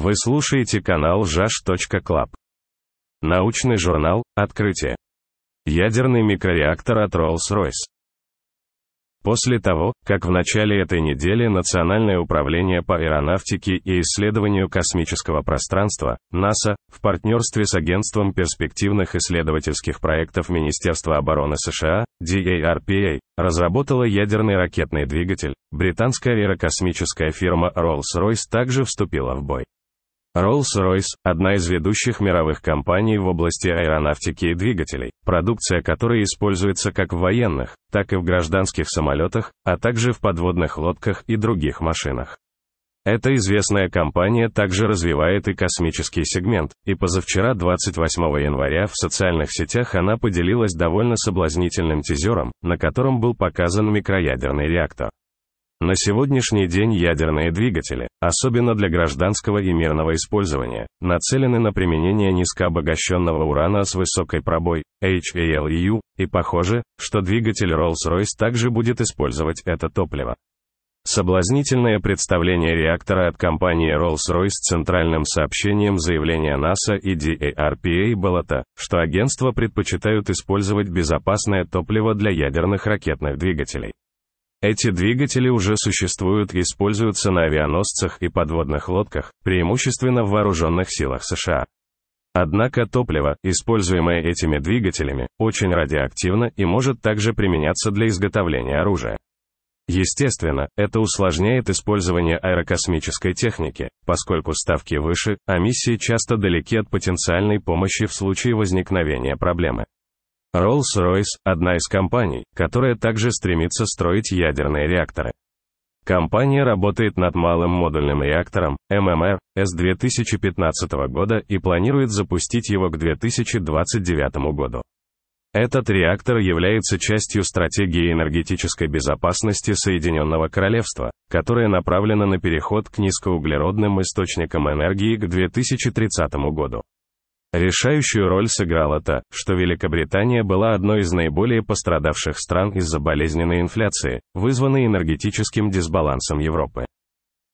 Вы слушаете канал ЖАШ.Клаб. Научный журнал «Открытие». Ядерный микрореактор от Rolls-Royce. После того, как в начале этой недели Национальное управление по аэронавтике и исследованию космического пространства, НАСА, в партнерстве с Агентством перспективных исследовательских проектов Министерства обороны США, DARPA, разработала ядерный ракетный двигатель, британская аэрокосмическая фирма Rolls-Royce также вступила в бой. Rolls-Royce – одна из ведущих мировых компаний в области аэронавтики и двигателей, продукция которой используется как в военных, так и в гражданских самолетах, а также в подводных лодках и других машинах. Эта известная компания также развивает и космический сегмент, и позавчера 28 января в социальных сетях она поделилась довольно соблазнительным тизером, на котором был показан микроядерный реактор. На сегодняшний день ядерные двигатели, особенно для гражданского и мирного использования, нацелены на применение низкообогащенного урана с высокой пробой, HALEU, и похоже, что двигатель Rolls-Royce также будет использовать это топливо. Соблазнительное представление реактора от компании Rolls-Royce центральным сообщением заявления NASA и DARPA было то, что агентства предпочитают использовать безопасное топливо для ядерных ракетных двигателей. Эти двигатели уже существуют и используются на авианосцах и подводных лодках, преимущественно в вооруженных силах США. Однако топливо, используемое этими двигателями, очень радиоактивно и может также применяться для изготовления оружия. Естественно, это усложняет использование аэрокосмической техники, поскольку ставки выше, а миссии часто далеки от потенциальной помощи в случае возникновения проблемы. Rolls-Royce – одна из компаний, которая также стремится строить ядерные реакторы. Компания работает над малым модульным реактором ММР с 2015 года и планирует запустить его к 2029 году. Этот реактор является частью стратегии энергетической безопасности Соединенного Королевства, которая направлена на переход к низкоуглеродным источникам энергии к 2030 году. Решающую роль сыграло то, что Великобритания была одной из наиболее пострадавших стран из-за болезненной инфляции, вызванной энергетическим дисбалансом Европы.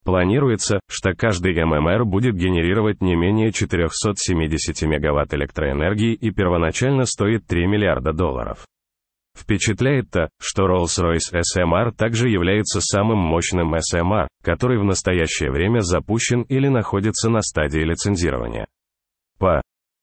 Планируется, что каждый ММР будет генерировать не менее 470 мегаватт электроэнергии и первоначально стоит 3 миллиарда долларов. Впечатляет то, что Rolls-Royce SMR также является самым мощным SMR, который в настоящее время запущен или находится на стадии лицензирования.